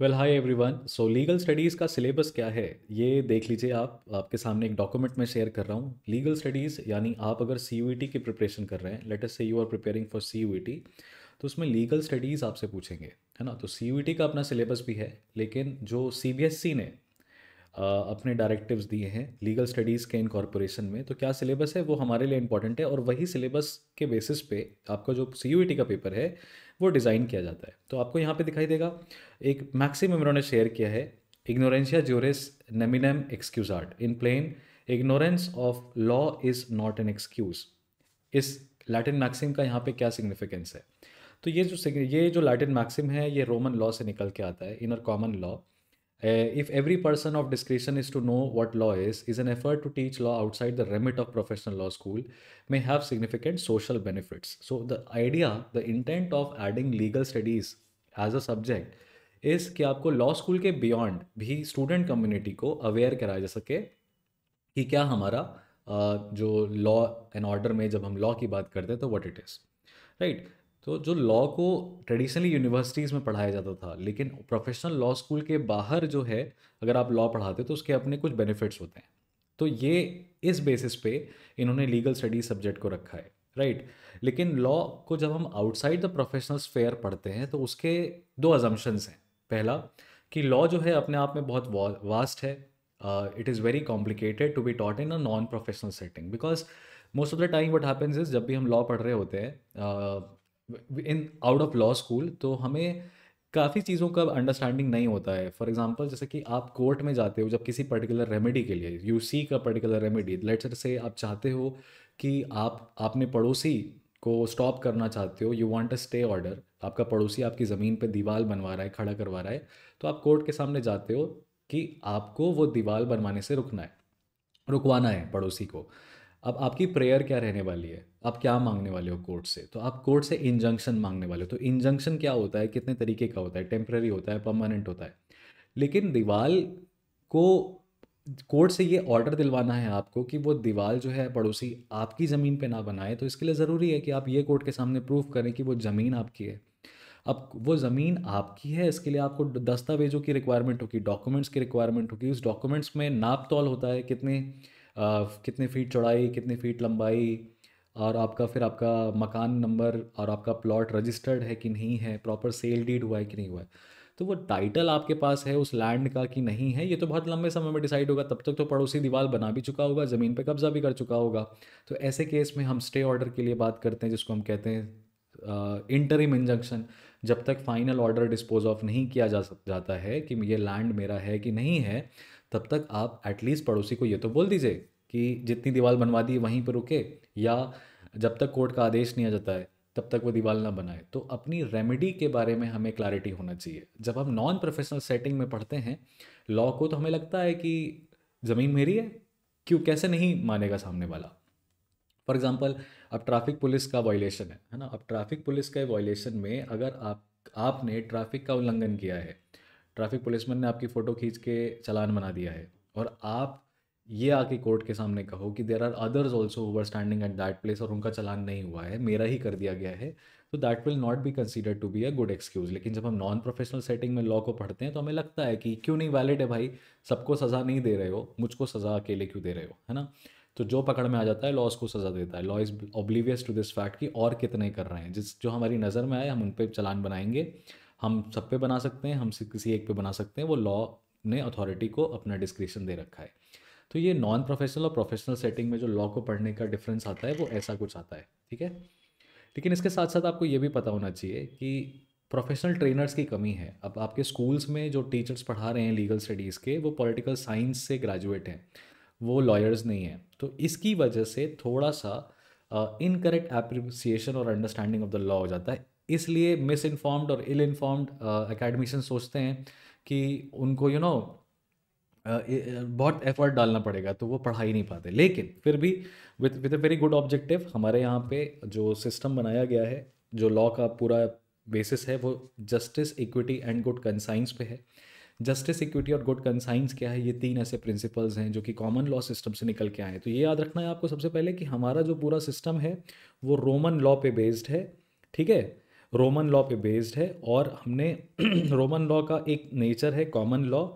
Well hi everyone so legal studies का syllabus क्या है ये देख लीजिए आप आपके सामने एक डॉक्यूमेंट में शेयर कर रहा हूँ लीगल स्टडीज़ यानी आप अगर सी e की प्रिपरेशन कर रहे हैं लेटेस्ट से you are preparing for C तो उसमें लीगल स्टडीज़ आपसे पूछेंगे है ना तो सी e का अपना सिलेबस भी है लेकिन जो सी ने अपने डायरेक्टिव्स दिए हैं लीगल स्टडीज़ के इनकॉर्पोरेशन में तो क्या सिलेबस है वो हमारे लिए इंपॉर्टेंट है और वही सिलेबस के बेसिस पे आपका जो सी का पेपर है वो डिज़ाइन किया जाता है तो आपको यहाँ पे दिखाई देगा एक मैक्सिम इन्होंने शेयर किया है इग्नोरेंशिया ज्योरिस नेमिनम एक्सक्यूज आर्ट in plain ignorance of law is not an excuse इस लैटिन मैक्सिम का यहाँ पे क्या सिग्निफिकेंस है तो ये जो ये जो लैटिन मैक्सिम है ये रोमन लॉ से निकल के आता है in a common law Uh, if every person of discretion is to know what law is, is an effort to teach law outside the remit of professional law school may have significant social benefits. So the idea, the intent of adding legal studies as a subject is कि आपको law school के beyond भी student community को aware कराया जा सके कि क्या हमारा uh, जो law एंड order में जब हम law की बात करते हैं तो what it is right. तो जो लॉ को ट्रेडिशनली यूनिवर्सिटीज़ में पढ़ाया जाता था लेकिन प्रोफेशनल लॉ स्कूल के बाहर जो है अगर आप लॉ पढ़ाते तो उसके अपने कुछ बेनिफिट्स होते हैं तो ये इस बेसिस पे इन्होंने लीगल स्टडीज सब्जेक्ट को रखा है राइट right? लेकिन लॉ को जब हम आउटसाइड द प्रोफेशनल स्फेयर पढ़ते हैं तो उसके दो अजम्पन्स हैं पहला कि लॉ जो है अपने आप में बहुत वास्ट है it is very complicated to be taught in a non professional setting because most of the time what happens is जब भी हम लॉ पढ़ रहे होते हैं uh, in out of law school तो हमें काफ़ी चीज़ों का अंडरस्टैंडिंग नहीं होता है फॉर एग्जाम्पल जैसे कि आप कोर्ट में जाते हो जब किसी पर्टिकुलर रेमेडी के लिए यू सी का पर्टिकुलर रेमेडी लेट्स से आप चाहते हो कि आप आपने पड़ोसी को स्टॉप करना चाहते हो you want a stay order आपका पड़ोसी आपकी ज़मीन पे दीवार बनवा रहा है खड़ा करवा रहा है तो आप कोर्ट के सामने जाते हो कि आपको वो दीवार बनवाने से रुकना है रुकवाना है पड़ोसी को अब आपकी प्रेयर क्या रहने वाली है आप क्या मांगने वाले हो कोर्ट से तो आप कोर्ट से इंजंक्शन मांगने वाले हो तो इंजंक्शन क्या होता है कितने तरीके का होता है टेम्प्रेरी होता है परमानेंट होता है लेकिन दीवाल को कोर्ट से ये ऑर्डर दिलवाना है आपको कि वो दीवाल जो है पड़ोसी आपकी ज़मीन पे ना बनाए तो इसके लिए ज़रूरी है कि आप ये कोर्ट के सामने प्रूफ करें कि वो ज़मीन आपकी है अब वो ज़मीन आपकी है इसके लिए आपको दस्तावेज़ों की रिक्वायरमेंट होगी डॉक्यूमेंट्स की रिक्वायरमेंट होगी उस डॉक्यूमेंट्स में नाप तौल होता है कितने कितने फीट चौड़ाई कितने फीट लंबाई और आपका फिर आपका मकान नंबर और आपका प्लॉट रजिस्टर्ड है कि नहीं है प्रॉपर सेल डीड हुआ है कि नहीं हुआ है तो वो टाइटल आपके पास है उस लैंड का कि नहीं है ये तो बहुत लंबे समय में डिसाइड होगा तब तक तो पड़ोसी दीवार बना भी चुका होगा ज़मीन पे कब्जा भी कर चुका होगा तो ऐसे केस में हम स्टे ऑर्डर के लिए बात करते हैं जिसको हम कहते हैं इंटरिम इंजंक्शन जब तक फाइनल ऑर्डर डिस्पोज ऑफ नहीं किया जा जाता है कि ये लैंड मेरा है कि नहीं है तब तक आप एटलीस्ट पड़ोसी को ये तो बोल दीजिए कि जितनी दीवार बनवा दी वहीं पर रुके या जब तक कोर्ट का आदेश नहीं आ जाता है तब तक वो दीवार ना बनाए तो अपनी रेमेडी के बारे में हमें क्लैरिटी होना चाहिए जब हम नॉन प्रोफेशनल सेटिंग में पढ़ते हैं लॉ को तो हमें लगता है कि ज़मीन मेरी है क्यों कैसे नहीं मानेगा सामने वाला फॉर एग्जाम्पल अब ट्रैफिक पुलिस का वॉयलेशन है है ना अब ट्रैफिक पुलिस का वॉयलेशन में अगर आप आपने ट्रैफिक का उल्लंघन किया है ट्रैफिक पुलिसमैन ने आपकी फ़ोटो खींच के चलान बना दिया है और आप ये आके कोर्ट के सामने कहो कि there are others also over standing at that place और उनका चलान नहीं हुआ है मेरा ही कर दिया गया है तो that will not be consider to be a good excuse लेकिन जब हम नॉन प्रोफेशनल सेटिंग में लॉ को पढ़ते हैं तो हमें लगता है कि क्यों नहीं वैलिड है भाई सबको सज़ा नहीं दे रहे हो मुझको सज़ा अकेले क्यों दे रहे हो है ना तो जो पकड़ में आ जाता है लॉ उसको सज़ा देता है law is oblivious to this fact कि और कितने कर रहे हैं जिस जो हमारी नज़र में आए हम उन पर चलान बनाएंगे हम सब पे बना सकते हैं हम किसी एक पे बना सकते हैं वो लॉ ने अथॉरिटी को अपना डिस्क्रिप्शन दे रखा है तो ये नॉन प्रोफेशनल और प्रोफेशनल सेटिंग में जो लॉ को पढ़ने का डिफरेंस आता है वो ऐसा कुछ आता है ठीक है लेकिन इसके साथ साथ आपको ये भी पता होना चाहिए कि प्रोफेशनल ट्रेनर्स की कमी है अब आपके स्कूल्स में जो टीचर्स पढ़ा रहे हैं लीगल स्टडीज़ के वो पॉलिटिकल साइंस से ग्रेजुएट हैं वो लॉयर्स नहीं हैं तो इसकी वजह से थोड़ा सा इनकरेक्ट अप्रिसिएशन और अंडरस्टैंडिंग ऑफ द लॉ हो जाता है इसलिए मिस इन्फॉर्म्ड और इल इन्फॉर्म्ड अकेडमिशन सोचते हैं कि उनको you you know know, uh, बहुत एफर्ट डालना पड़ेगा तो वो पढ़ा ही नहीं पाते लेकिन फिर भी with with a very good objective हमारे यहाँ पे जो सिस्टम बनाया गया है जो लॉ का पूरा बेसिस है वो justice equity and good conscience पे है जस्टिस इक्विटी और गुड कंसाइंस क्या है ये तीन ऐसे प्रिंसिपल्स हैं जो कि कॉमन लॉ सिस्टम से निकल के आए हैं तो ये याद रखना है आपको सबसे पहले कि हमारा जो पूरा सिस्टम है वो रोमन लॉ पे बेस्ड है ठीक है रोमन लॉ पे बेस्ड है और हमने रोमन लॉ का एक नेचर है कॉमन लॉ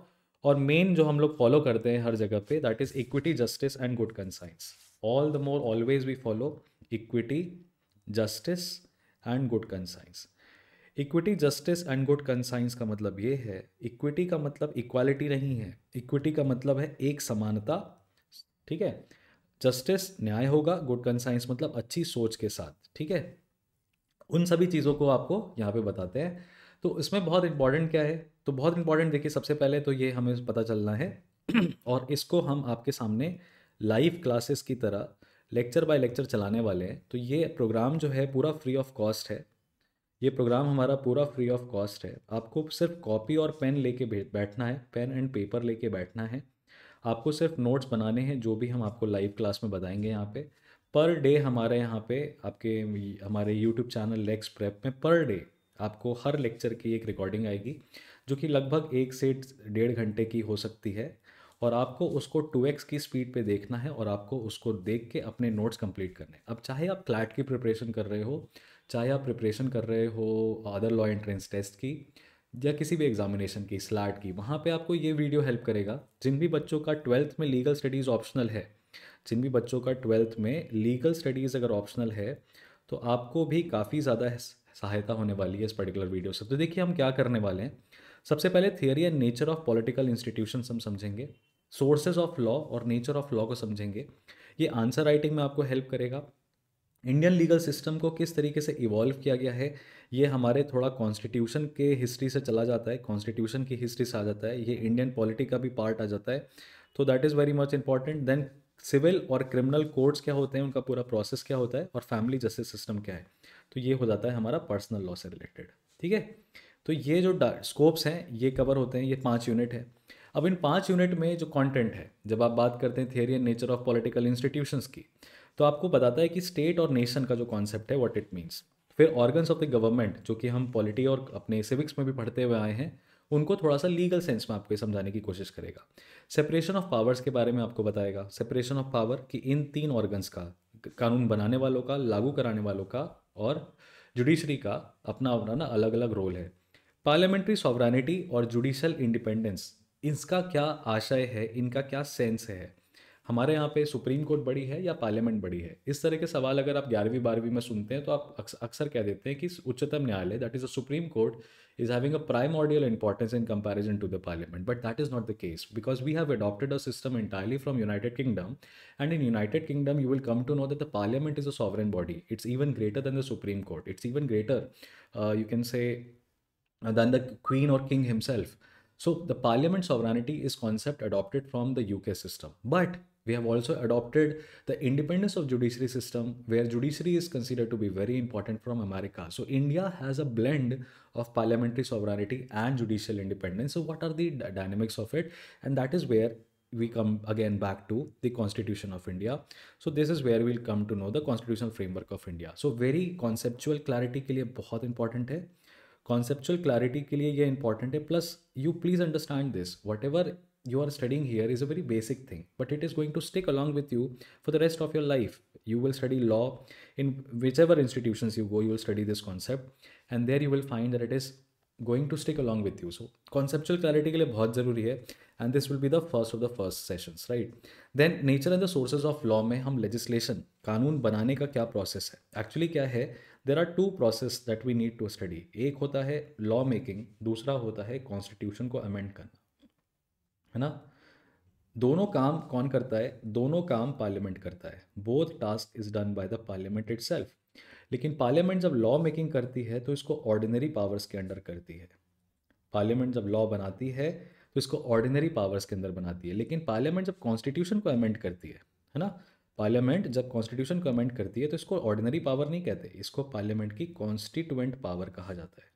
और मेन जो हम लोग फॉलो करते हैं हर जगह पे that is equity justice and good conscience all the more always we follow equity justice and good conscience equity justice and good conscience का मतलब ये है इक्विटी का मतलब इक्वालिटी नहीं है इक्विटी का मतलब है एक समानता ठीक है जस्टिस न्याय होगा गुड कंसाइंस मतलब अच्छी सोच के साथ ठीक है उन सभी चीज़ों को आपको यहाँ पे बताते हैं तो इसमें बहुत इंपॉर्टेंट क्या है तो बहुत इंपॉर्टेंट देखिए सबसे पहले तो ये हमें पता चलना है और इसको हम आपके सामने लाइव क्लासेस की तरह लेक्चर बाय लेक्चर चलाने वाले हैं तो ये प्रोग्राम जो है पूरा फ्री ऑफ कॉस्ट है ये प्रोग्राम हमारा पूरा फ्री ऑफ कॉस्ट है आपको सिर्फ कॉपी और पेन लेके बैठना है पेन एंड पेपर लेके बैठना है आपको सिर्फ नोट्स बनाने हैं जो भी हम आपको लाइव क्लास में बताएंगे यहाँ पर पर डे हमारे यहाँ पे आपके हमारे यूट्यूब चैनल लेक्स प्रेप में पर डे आपको हर लेक्चर की एक रिकॉर्डिंग आएगी जो कि लगभग एक से डेढ़ घंटे की हो सकती है और आपको उसको टू एक्स की स्पीड पे देखना है और आपको उसको देख के अपने नोट्स कंप्लीट करने अब चाहे आप क्लैट की प्रिपरेशन कर रहे हो चाहे आप प्रिपरेशन कर रहे हो अदर लॉ एंट्रेंस टेस्ट की या किसी भी एग्जामिनेशन की स्लैट की वहाँ पे आपको ये वीडियो हेल्प करेगा जिन भी बच्चों का ट्वेल्थ में लीगल स्टडीज़ ऑप्शनल है जिन भी बच्चों का ट्वेल्थ में लीगल स्टडीज़ अगर ऑप्शनल है तो आपको भी काफ़ी ज़्यादा सहायता होने वाली है इस पर्टिकुलर वीडियो से तो देखिए हम क्या करने वाले हैं सबसे पहले theory and nature of political institution हम समझेंगे सोर्सेज ऑफ लॉ और नेचर ऑफ लॉ को समझेंगे ये आंसर राइटिंग में आपको हेल्प करेगा इंडियन लीगल सिस्टम को किस तरीके से इवॉल्व किया गया है ये हमारे थोड़ा कॉन्स्टिट्यूशन के हिस्ट्री से चला जाता है कॉन्स्टिट्यूशन की हिस्ट्री से आ जाता है ये इंडियन पॉलिटी का भी पार्ट आ जाता है तो that is very much important then civil और क्रिमिनल कोर्ट्स क्या होते हैं उनका पूरा प्रोसेस क्या होता है और फैमिली जस्टिस सिस्टम क्या है तो ये हो जाता है हमारा पर्सनल लॉ से रिलेटेड ठीक है तो ये जो स्कोप्स हैं ये कवर होते हैं ये पाँच यूनिट है अब इन पाँच यूनिट में जो कंटेंट है जब आप बात करते हैं theory and nature of political institutions की तो आपको बताता है कि स्टेट और नेशन का जो कॉन्सेप्ट है व्हाट इट मीन्स फिर ऑर्गन्स ऑफ द गवर्नमेंट जो कि हम पॉलिटी और अपने सिविक्स में भी पढ़ते हुए आए हैं उनको थोड़ा सा लीगल सेंस में आपको समझाने की कोशिश करेगा सेपरेशन ऑफ पावर्स के बारे में आपको बताएगा सेपरेशन ऑफ पावर कि इन तीन ऑर्गन्स का कानून बनाने वालों का लागू कराने वालों का और जुडिशरी का अपना अपना ना अलग अलग रोल है पार्लियामेंट्री सॉवरानिटी और जुडिशल इंडिपेंडेंस इसका क्या आशय है इनका क्या सेंस है हमारे यहाँ पे सुप्रीम कोर्ट बड़ी है या पार्लियामेंट बड़ी है इस तरह के सवाल अगर आप ग्यारहवीं बारहवीं में सुनते हैं तो आप अक्सर कह देते हैं कि उच्चतम न्यायालय that is a Supreme Court is having a prime primordial importance in comparison to the parliament but that is not the case because we have adopted a system entirely from United Kingdom and in United Kingdom you will come to know that the parliament is a sovereign body it's even greater than the Supreme Court it's even greater you can say than the queen और king himself so the parliament sovereignty is concept adopted from the U K system but We have also adopted the independence of judiciary system where judiciary is considered to be very important from America. So India has a blend of parliamentary sovereignty and judicial independence. So what are the dynamics of it? And that is where we come again back to the constitution of india so this is where we'll come to know the constitutional framework of india so very conceptual clarity के लिए बहुत important है conceptual clarity के लिए ये important है plus you please understand this whatever you are studying here is a very basic thing but it is going to stick along with you for the rest of your life you will study law in whichever institutions you go you will study this concept and there you will find that it is going to stick along with you so conceptual clarity के लिए बहुत ज़रूरी है and this will be the first of the first sessions right then nature and the sources of law में हम legislation कानून बनाने का क्या process है actually क्या है there are two process that we need to study एक होता है law making दूसरा होता है constitution को amend करना है ना दोनों काम कौन करता है दोनों काम पार्लियामेंट करता है both task is done by the parliament it लेकिन पार्लियामेंट जब लॉ मेकिंग करती है तो इसको ऑर्डिनरी पावर्स के अंडर करती है पार्लियामेंट जब लॉ बनाती है तो इसको ऑर्डिनरी पावर्स के अंदर बनाती है लेकिन पार्लियामेंट जब कॉन्स्टिट्यूशन को अमेंड करती है है ना पार्लियामेंट जब कॉन्स्टिट्यूशन को अमेंड करती है तो इसको ऑर्डिनरी पावर नहीं कहते इसको पार्लियामेंट की कॉन्स्टिट्यूएंट पावर कहा जाता है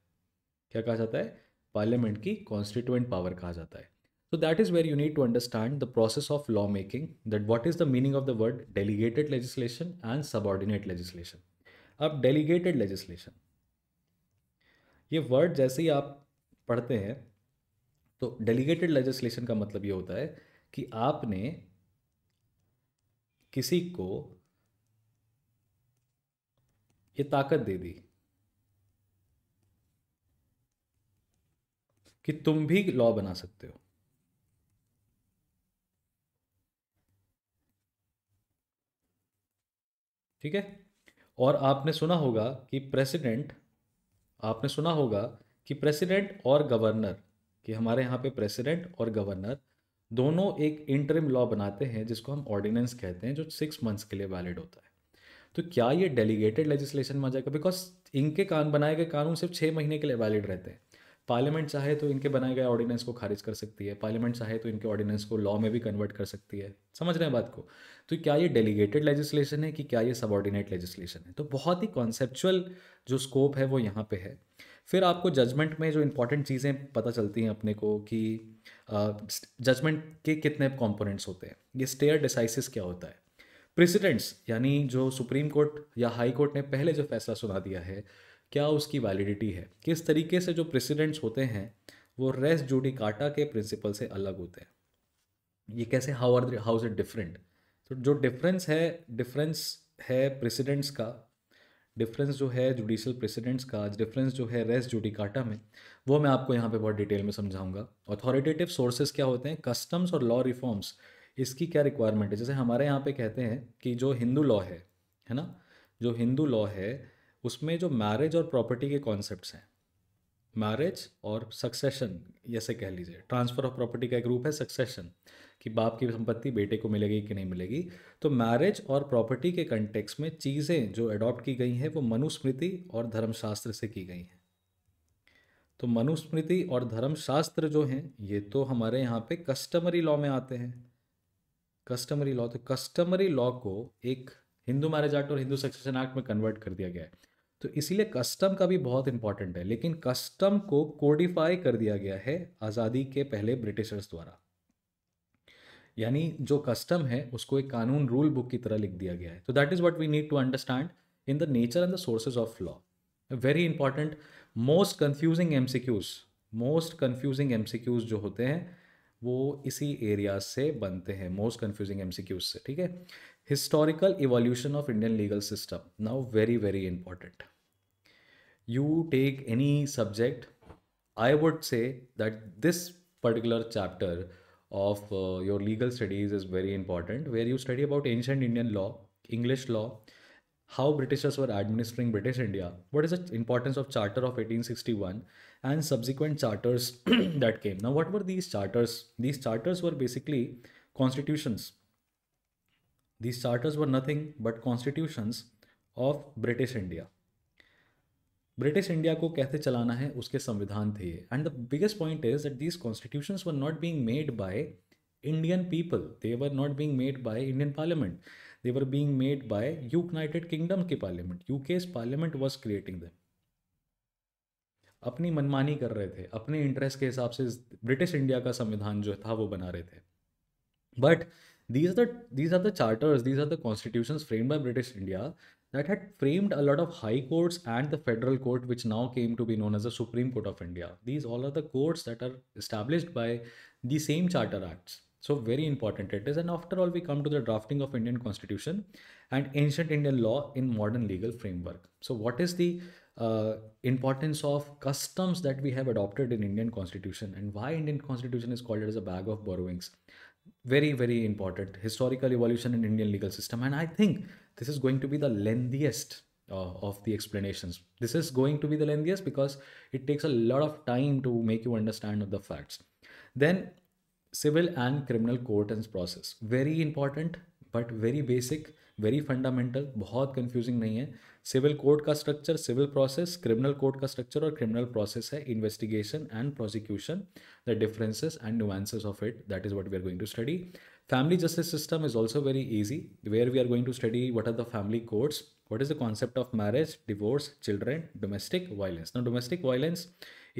क्या कहा जाता है पार्लियामेंट की कॉन्स्टिट्यूएंट पावर कहा जाता है So that is where you need to understand the process of law making that what is the meaning of the word delegated legislation and subordinate legislation. अब delegated legislation, ये word जैसे ही आप पढ़ते हैं तो delegated legislation का मतलब ये होता है कि आपने किसी को ये ताकत दे दी कि तुम भी लॉ बना सकते हो ठीक है और आपने सुना होगा कि प्रेसिडेंट आपने सुना होगा कि प्रेसिडेंट और गवर्नर कि हमारे यहाँ पे प्रेसिडेंट और गवर्नर दोनों एक इंटरिम लॉ बनाते हैं जिसको हम ऑर्डिनेंस कहते हैं जो सिक्स मंथ्स के लिए वैलिड होता है तो क्या ये डेलीगेटेड लेजिस्लेशन में आ जाएगा बिकॉज इनके कान बनाए गए कानून सिर्फ छः महीने के लिए वैलिड रहते हैं पार्लियामेंट चाहे तो इनके बनाए गए ऑर्डिनेंस को खारिज कर सकती है पार्लियामेंट चाहे तो इनके ऑर्डिनेंस को लॉ में भी कन्वर्ट कर सकती है समझ रहे हैं बात को तो क्या ये डेलीगेटेड लेजिस्लेशन है कि क्या ये ऑर्डिनेट लेजिस्लेशन है तो बहुत ही कॉन्सेप्चुअल जो स्कोप है वो यहाँ पे है फिर आपको जजमेंट में जो इंपॉर्टेंट चीज़ें पता चलती हैं अपने को कि जजमेंट के कितने कॉम्पोनेंट्स होते हैं ये स्टेयर डिसाइसिस क्या होता है प्रेसिडेंट्स यानी जो सुप्रीम कोर्ट या हाई कोर्ट ने पहले जो फैसला सुना दिया है क्या उसकी वैलिडिटी है किस तरीके से जो प्रेसिडेंट्स होते हैं वो रेस जूडी काटा के प्रिंसिपल से अलग होते हैं ये कैसे how are how is it different तो जो डिफरेंस है डिफरेंस है प्रेसिडेंट्स का डिफरेंस जो है जुडिशल प्रेसिडेंट्स का डिफरेंस जो है रेस काटा में वो मैं आपको यहाँ पे बहुत डिटेल में समझाऊंगा अथॉरिटेटिव सोर्सेज क्या होते हैं कस्टम्स और लॉ रिफॉर्म्स इसकी क्या रिक्वायरमेंट है जैसे हमारे यहाँ पे कहते हैं कि जो हिंदू लॉ है है ना जो हिंदू लॉ है उसमें जो मैरिज और प्रॉपर्टी के कॉन्सेप्ट हैं मैरिज और सक्सेशन जैसे कह लीजिए ट्रांसफ़र ऑफ प्रॉपर्टी का एक रूप है सक्सेशन कि बाप की संपत्ति बेटे को मिलेगी कि नहीं मिलेगी तो मैरिज और प्रॉपर्टी के कंटेक्स में चीज़ें जो अडॉप्ट की गई हैं वो मनुस्मृति और धर्मशास्त्र से की गई हैं तो मनुस्मृति और धर्मशास्त्र जो हैं ये तो हमारे यहाँ पे कस्टमरी लॉ में आते हैं कस्टमरी लॉ तो कस्टमरी लॉ को एक हिंदू मैरिज एक्ट और हिंदू सक्सेशन एक्ट में कन्वर्ट कर दिया गया है तो इसीलिए कस्टम का भी बहुत इंपॉर्टेंट है लेकिन कस्टम को कोडिफाई कर दिया गया है आज़ादी के पहले ब्रिटिशर्स द्वारा यानी जो कस्टम है उसको एक कानून रूल बुक की तरह लिख दिया गया है तो that is what we need to understand in the nature and the sources of law very important most confusing M C Qs most confusing M C Qs जो होते हैं वो इसी एरिया से बनते हैं most confusing M C Qs से ठीक है historical evolution of indian legal system now very very important you take any subject i would say that this particular chapter of uh, your legal studies is very important where you study about ancient indian law english law how britishers were administering british india what is the importance of charter of 1861 and subsequent charters that came now what were these charters these charters were basically constitutions these charters were nothing but constitutions of British India British India को कैसे चलाना है उसके संविधान थे and the biggest point is that these constitutions were not being made by Indian people they were not being made by Indian parliament they were being made by United Kingdom के parliament U K parliament was creating them अपनी मनमानी कर रहे थे अपने interest के हिसाब से ब्रिटिश इंडिया का संविधान जो था वो बना रहे थे but these are the these are the charters, these are the constitutions framed by British India that had framed a lot of high courts and the federal court which now came to be known as the Supreme Court of India. These all are the courts that are established by the same charter acts. So very important it is and after all we come to the drafting of Indian constitution and ancient Indian law in modern legal framework. So what is the uh, importance of customs that we have adopted in Indian constitution and why Indian constitution is called as a bag of borrowings? very very important historical evolution in indian legal system and i think this is going to be the lengthiest uh, of the explanations this is going to be the lengthiest because it takes a lot of time to make you understand of the facts then civil and criminal court and process very important but very basic very fundamental. बहुत confusing नहीं है Civil court का civil process, criminal criminal court का criminal process criminal process है investigation and prosecution the differences and nuances of it that is what we are family justice system is also very easy where we are going to study what are the family courts what is the concept of marriage divorce children domestic violence now domestic violence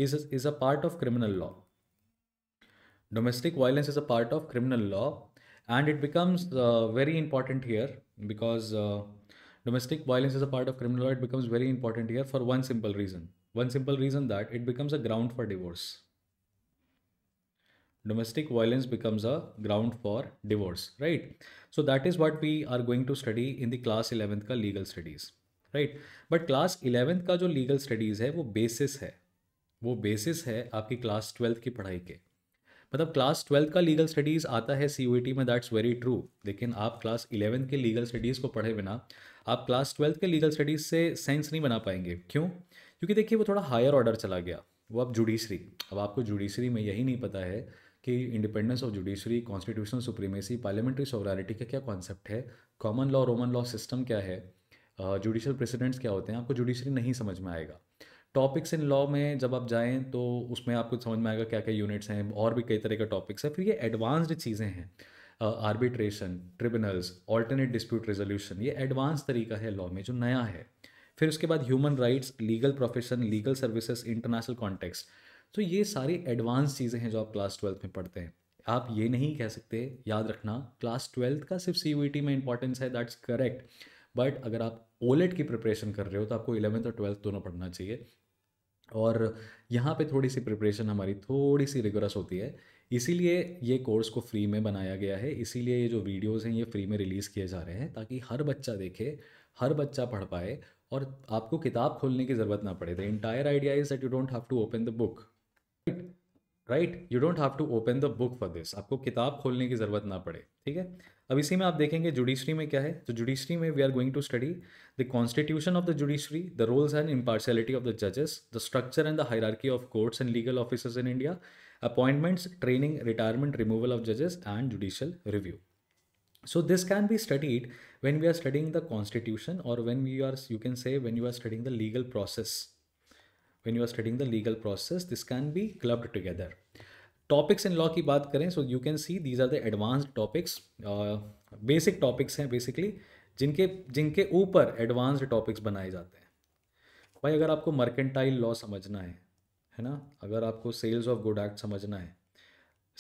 is is a part of criminal law domestic violence is a part of criminal law and it becomes uh, very important here because uh, Domestic violence as a part of criminal law, it becomes very important here for one simple reason. One simple reason that it becomes a ground for divorce. Domestic violence becomes a ground for divorce, right? So that is what we are going to study in the class 11th का legal studies, right? But class 11th का जो legal studies है वो basis है, वो basis है आपकी class twelfth की पढ़ाई के मतलब क्लास ट्वेल्थ का लीगल स्टडीज़ आता है सी में दैट्स वेरी ट्रू लेकिन आप क्लास इलेवन के लीगल स्टडीज़ को पढ़े बिना आप क्लास ट्वेल्थ के लीगल स्टडीज़ से सेंस नहीं बना पाएंगे क्यों क्योंकि देखिए वो थोड़ा हायर ऑर्डर चला गया वो अब जुडिशरी अब आपको जुडिशरी में यही नहीं पता है कि independence of judiciary constitutional supremacy parliamentary sovereignty का क्या कॉन्सेप्ट है common law Roman law system क्या है जुडिशल प्रेसिडेंट्स क्या होते हैं आपको जुडिशरी नहीं समझ में आएगा टॉपिक्स इन लॉ में जब आप जाएँ तो उसमें आपको समझ में आएगा क्या क्या यूनिट्स हैं और भी कई तरह के टॉपिक्स हैं फिर ये एडवांस्ड चीज़ें हैं arbitration tribunals alternate dispute resolution ये एडवांस तरीका है लॉ में जो नया है फिर उसके बाद human rights legal profession legal services international context तो ये सारी एडवांस चीज़ें हैं जो आप क्लास ट्वेल्थ में पढ़ते हैं आप ये नहीं कह सकते याद रखना क्लास ट्वेल्थ का सिर्फ सी e में इंपॉर्टेंस है दैट्स करेक्ट बट अगर आप ओलेट e की प्रिपरेशन कर रहे हो तो आपको इलेवंथ और ट्वेल्थ दोनों पढ़ना चाहिए और यहाँ पे थोड़ी सी प्रिपरेशन हमारी थोड़ी सी रिगोरस होती है इसीलिए ये कोर्स को फ्री में बनाया गया है इसीलिए ये जो वीडियोस हैं ये फ्री में रिलीज़ किए जा रहे हैं ताकि हर बच्चा देखे हर बच्चा पढ़ पाए और आपको किताब खोलने की ज़रूरत ना पड़े the entire idea is that you don't have to open the book right right you don't have to open the book for this आपको किताब खोलने की ज़रूरत ना पड़े ठीक है अब इसी में आप देखेंगे जुडिशरी में क्या है तो जुडिशरी में we are going to study the constitution of the judiciary the roles and impartiality of the जजेस the structure and the hierarchy of courts and legal officers in India appointments, training, retirement, removal of judges, and judicial review. So this can be studied when we are studying the constitution or when we are, you can say, when you are studying the legal process. When you are studying the legal process, this can be clubbed together. Topics in law की बात करें so you can see these are the advanced topics basic topics हैं basically जिनके जिनके ऊपर advanced topics बनाए जाते हैं भाई अगर आपको मर्केंटाइल लॉ समझना है है ना अगर आपको सेल्स ऑफ गुड एक्ट समझना है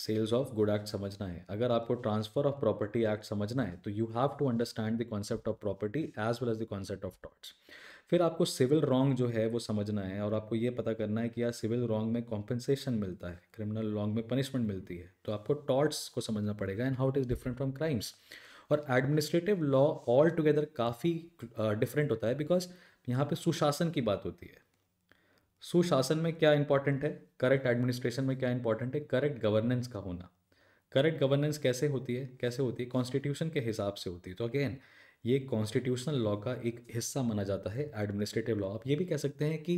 सेल्स ऑफ गुड एक्ट समझना है अगर आपको ट्रांसफर ऑफ प्रॉपर्टी एक्ट समझना है तो you have to understand the concept of property as well as the concept of torts फिर आपको सिविल रॉन्ग जो है वो समझना है और आपको ये पता करना है कि यार सिविल रॉन्ग में कॉम्पनसेशन मिलता है क्रिमिनल रॉन्ग में पनिशमेंट मिलती है तो आपको टॉट्स को समझना पड़ेगा and how it is different from crimes और एडमिनिस्ट्रेटिव लॉ ऑल टुगेदर काफ़ी डिफरेंट होता है बिकॉज यहाँ पे सुशासन की बात होती है सुशासन में क्या इंपॉर्टेंट है करेक्ट एडमिनिस्ट्रेशन में क्या इंपॉर्टेंट है करेक्ट गवर्नेंस का होना करेक्ट गवर्नेंस कैसे होती है कैसे होती है कॉन्स्टिट्यूशन के हिसाब से होती है तो अगेन ये कॉन्स्टिट्यूशनल लॉ का एक हिस्सा माना जाता है एडमिनिस्ट्रेटिव लॉ आप ये भी कह सकते हैं कि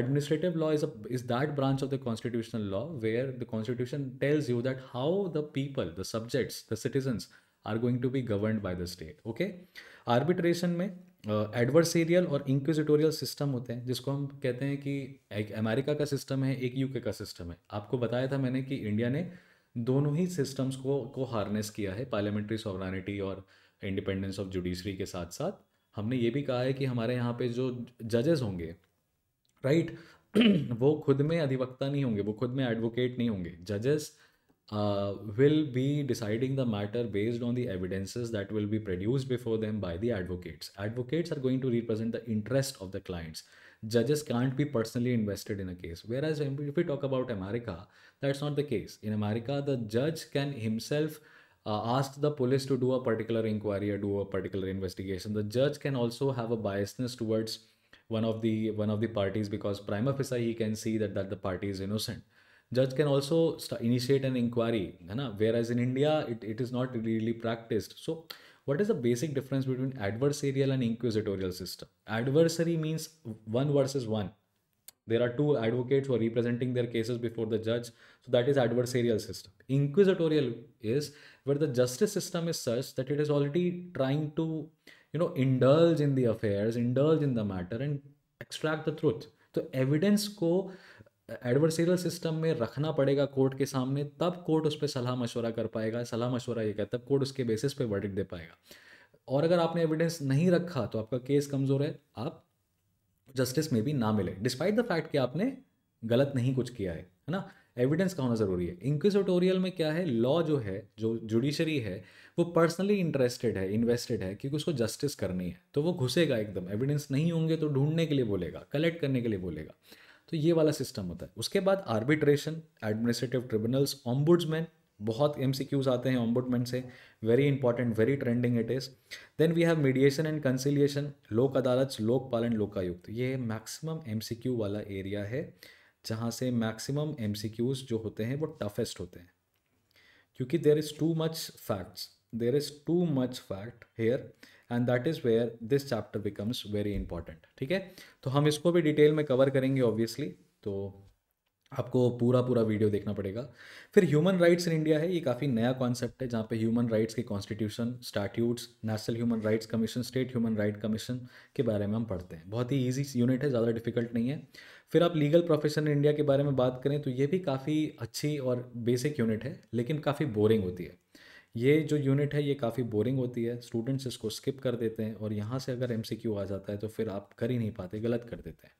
administrative law is is that branch of the constitutional law where the constitution tells you that how the people the subjects the citizens are going to be govern by the state okay arbitration में adversarial और inquisitorial system होते हैं जिसको हम कहते हैं कि एक अमेरिका का सिस्टम है एक यूके का सिस्टम है आपको बताया था मैंने कि इंडिया ने दोनों ही सिस्टम्स को को हार्नेस किया है पार्लियामेंट्री सॉवरानिटी और इंडिपेंडेंस ऑफ जुडिशरी के साथ साथ हमने ये भी कहा है कि हमारे यहाँ पे जो जजेस होंगे राइट right? वो खुद में अधिवक्ता नहीं होंगे वो खुद में एडवोकेट नहीं होंगे जजेस uh, will be deciding the matter based on the evidences that will be produced before them by the advocates. Advocates are going to represent the interest of the clients. Judges can't be personally invested in a case. Whereas if we talk about America, that's not the case. In America, the judge can himself uh, ask the police to do a particular inquiry or do a particular investigation. The judge can also have a biasness towards one of the one of the parties because prima facie he can see that that the party is innocent judge can also initiate an inquiry hai whereas in india it, it is not really practiced so what is the basic difference between adversarial and inquisitorial system adversary means one versus one there are two advocates who are representing their cases before the judge so that is adversarial system inquisitorial is where the justice system is such that it is already trying to you know indulge in the affairs indulge in the matter and extract the truth So evidence co adversarial system में रखना पड़ेगा court के सामने तब court उस पर सलाह मशवरा कर पाएगा सलाह मशवरा ये क्या तब कोर्ट उसके बेसिस पे वर्डिक दे पाएगा और अगर आपने एविडेंस नहीं रखा तो आपका केस कमज़ोर है आप जस्टिस में भी ना मिले डिस्पाइट द फैक्ट कि आपने गलत नहीं कुछ किया है है ना एविडेंस का होना ज़रूरी है इंक्विजिटोरियल में क्या है लॉ जो है जो जुडिशरी है वो पर्सनली इंटरेस्टेड है इन्वेस्टेड है क्योंकि उसको जस्टिस करनी है तो वो घुसेगा एकदम एविडेंस नहीं होंगे तो ढूंढने के लिए बोलेगा कलेक्ट करने के लिए बोलेगा तो ये वाला सिस्टम होता है उसके बाद आर्बिट्रेशन एडमिनिस्ट्रेटिव ट्रिब्यूनल्स ऑम्बुड्समैन बहुत एम सी क्यूज आते हैं ऑम्बुडमैन से very important very trending it is then we have mediation and conciliation Lok Adalat Lokpal Lokayukta ये मैक्सिमम एम सी क्यू वाला एरिया है जहाँ से मैक्सिमम एम सी क्यूज जो होते हैं वो टफेस्ट होते हैं क्योंकि there is too much facts there is too much fact here and that is where this chapter becomes very important ठीक है तो हम इसको भी डिटेल में कवर करेंगे ऑब्वियसली तो आपको पूरा पूरा वीडियो देखना पड़ेगा फिर ह्यूमन राइट्स इन इंडिया है ये काफ़ी नया कॉन्सेप्ट है जहाँ पे ह्यूमन राइट्स के constitution statutes national human rights commission state human right commission के बारे में हम पढ़ते हैं बहुत ही ईजी यूनिट है ज़्यादा डिफिकल्ट नहीं है फिर आप लीगल प्रोफेशन इंडिया के बारे में बात करें तो ये भी काफ़ी अच्छी और बेसिक यूनिट है लेकिन काफ़ी बोरिंग होती है ये जो यूनिट है ये काफ़ी बोरिंग होती है स्टूडेंट्स इसको स्किप कर देते हैं और यहाँ से अगर एम आ जाता है तो फिर आप कर ही नहीं पाते गलत कर देते हैं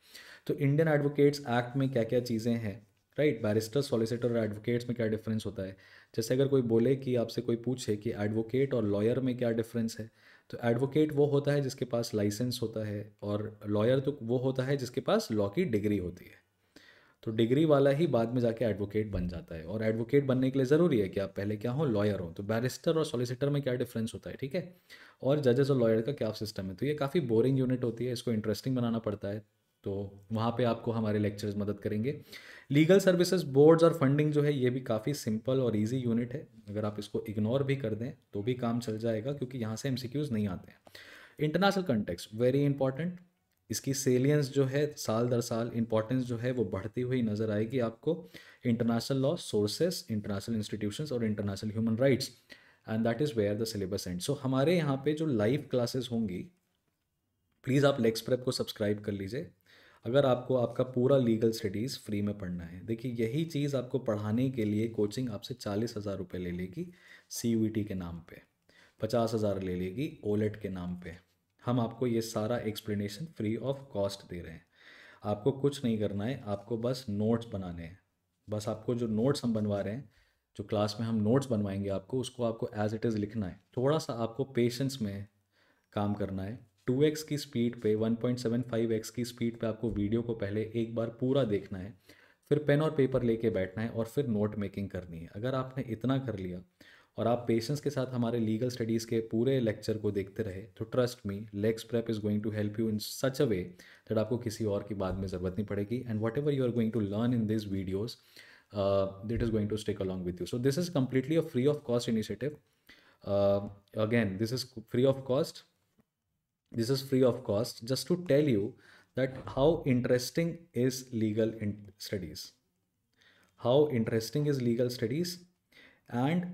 तो इंडियन एडवोकेट्स एक्ट में क्या क्या चीज़ें हैं राइट बैरिस्टर सॉलिसिटर और एडवोकेट्स में क्या डिफरेंस होता है जैसे अगर कोई बोले कि आपसे कोई पूछे कि एडवोकेट और लॉयर में क्या डिफरेंस है तो एडवोकेट वो होता है जिसके पास लाइसेंस होता है और लॉयर तो वो होता है जिसके पास लॉ की डिग्री होती है तो डिग्री वाला ही बाद में जाके एडवोकेट बन जाता है और एडवोकेट बनने के लिए ज़रूरी है कि आप पहले क्या हो लॉयर हो तो बैरिस्टर और सॉलिसिटर में क्या डिफरेंस होता है ठीक है और जजेस और लॉयर का क्या सिस्टम है तो ये काफ़ी बोरिंग यूनिट होती है इसको इंटरेस्टिंग बनाना पड़ता है तो वहाँ पे आपको हमारे लेक्चर्स मदद करेंगे लीगल सर्विसेज बोर्ड्स और फंडिंग जो है ये भी काफ़ी सिंपल और इजी यूनिट है अगर आप इसको इग्नोर भी कर दें तो भी काम चल जाएगा क्योंकि यहाँ से एम नहीं आते हैं इंटरनेशनल कंटेक्स वेरी इंपॉर्टेंट इसकी सेलियंस जो है साल दर साल इंपॉर्टेंस जो है वो बढ़ती हुई नज़र आएगी आपको international law sources international institutions और international human rights and that is where the syllabus and so हमारे यहाँ पे जो लाइव क्लासेस होंगी प्लीज़ आप लेक्स प्रेप को सब्सक्राइब कर लीजिए अगर आपको आपका पूरा लीगल स्टडीज़ फ्री में पढ़ना है देखिए यही चीज़ आपको पढ़ाने के लिए कोचिंग आपसे चालीस हज़ार रुपये ले लेगी सी के नाम पर पचास हज़ार ले लेगी ओलेट e के नाम पर हम आपको ये सारा एक्सप्लेनेशन फ्री ऑफ कॉस्ट दे रहे हैं आपको कुछ नहीं करना है आपको बस नोट्स बनाने हैं बस आपको जो नोट्स हम बनवा रहे हैं जो क्लास में हम नोट्स बनवाएंगे आपको उसको आपको एज इट इज़ लिखना है थोड़ा सा आपको पेशेंस में काम करना है 2x की स्पीड पे 1.75x की स्पीड पे आपको वीडियो को पहले एक बार पूरा देखना है फिर पेन और पेपर लेके बैठना है और फिर नोट मेकिंग करनी है अगर आपने इतना कर लिया और आप पेशेंस के साथ हमारे लीगल स्टडीज़ के पूरे लेक्चर को देखते रहे तो trust me Lex Prep is going to help you in such a way that आपको किसी और की बाद में ज़रूरत नहीं पड़ेगी and whatever you are going to learn in this videos that is going to stick along with you so this is completely a free of cost initiative again this is free of cost this is free of cost just to tell you that how interesting is legal studies how interesting is legal studies and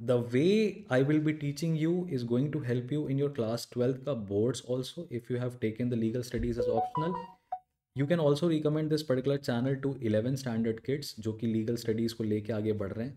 the way I will be teaching you is going to help you in your class 12 ka boards also if you have taken the legal studies as optional you can also recommend this particular channel to 11 standard kids जो कि legal studies को लेके आगे बढ़ रहे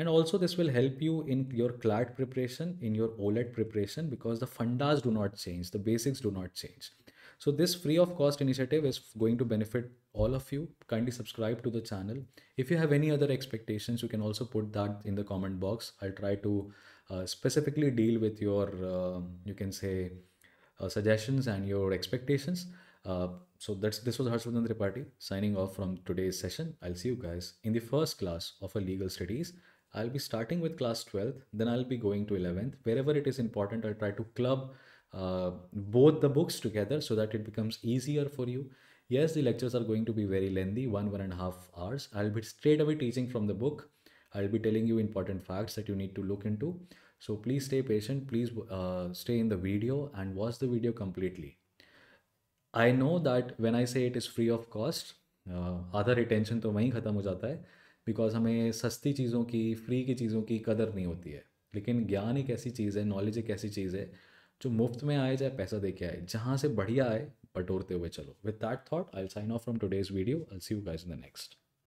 and also this will help you in your CLAT preparation in your OLED preparation because the fundas do not change the basics do not change so this free of cost initiative is going to benefit all of you. Kindly subscribe to the channel. If you have any other expectations, you can also put that in the comment box. I'll try to uh, specifically deal with your, uh, you can say, uh, suggestions and your expectations. Uh, so that's this was Harshvardhan Tripathi signing off from today's session. I'll see you guys in the first class of a legal studies. I'll be starting with class 12th, then I'll be going to 11th. Wherever it is important, I'll try to club uh, both the books together so that it becomes easier for you. Yes, the lectures are going to be very lengthy, one, one and a half hours. I'll be straight away teaching from the book. I'll be telling you important facts that you need to look into. So please stay patient. Please uh, stay in the video and watch the video completely. i know that when i say it is free of cost other uh, retention to wahi khatam ho jata hai because हमें सस्ती चीज़ों की free की चीज़ों की कदर नहीं होती है लेकिन ज्ञान एक ऐसी चीज़ है नॉलेज एक ऐसी चीज़ है जो मुफ्त में आए चाहे पैसा दे के आए जहाँ से बढ़िया आए बटोरते हुए चलो with that thought I sign off from today's video I see you guys in the next